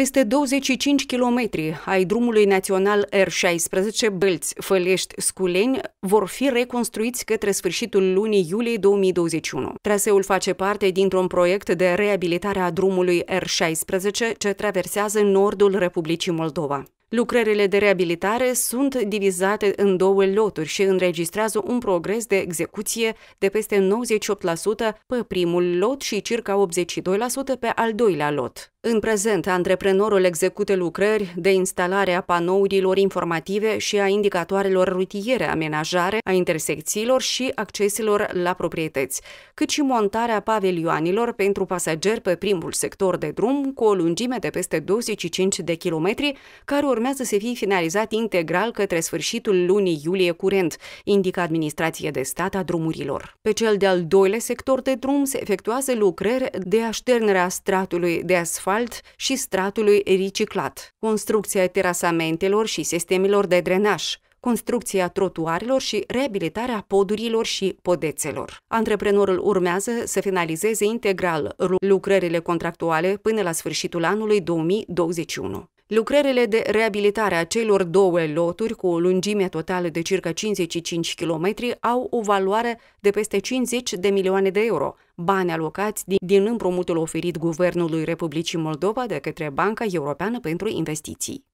Peste 25 km ai drumului național R16 Bălți, Fălești, Sculeni vor fi reconstruiți către sfârșitul lunii iulie 2021. Traseul face parte dintr-un proiect de reabilitare a drumului R16 ce traversează nordul Republicii Moldova. Lucrările de reabilitare sunt divizate în două loturi și înregistrează un progres de execuție de peste 98% pe primul lot și circa 82% pe al doilea lot. În prezent, antreprenorul execută lucrări de instalare a panourilor informative și a indicatoarelor rutiere, amenajare a intersecțiilor și acceselor la proprietăți, cât și montarea pavilioanilor pentru pasageri pe primul sector de drum cu o lungime de peste 25 de kilometri, care urmează urmează să fie finalizat integral către sfârșitul lunii iulie curent, indică Administrația de Stat a Drumurilor. Pe cel de-al doilea sector de drum se efectuează lucrări de a stratului de asfalt și stratului reciclat, construcția terasamentelor și sistemelor de drenaj, construcția trotuarelor și reabilitarea podurilor și podețelor. Antreprenorul urmează să finalizeze integral lucrările contractuale până la sfârșitul anului 2021. Lucrările de reabilitare a celor două loturi cu o lungime totală de circa 55 km au o valoare de peste 50 de milioane de euro, bani alocați din, din împrumutul oferit Guvernului Republicii Moldova de către Banca Europeană pentru Investiții.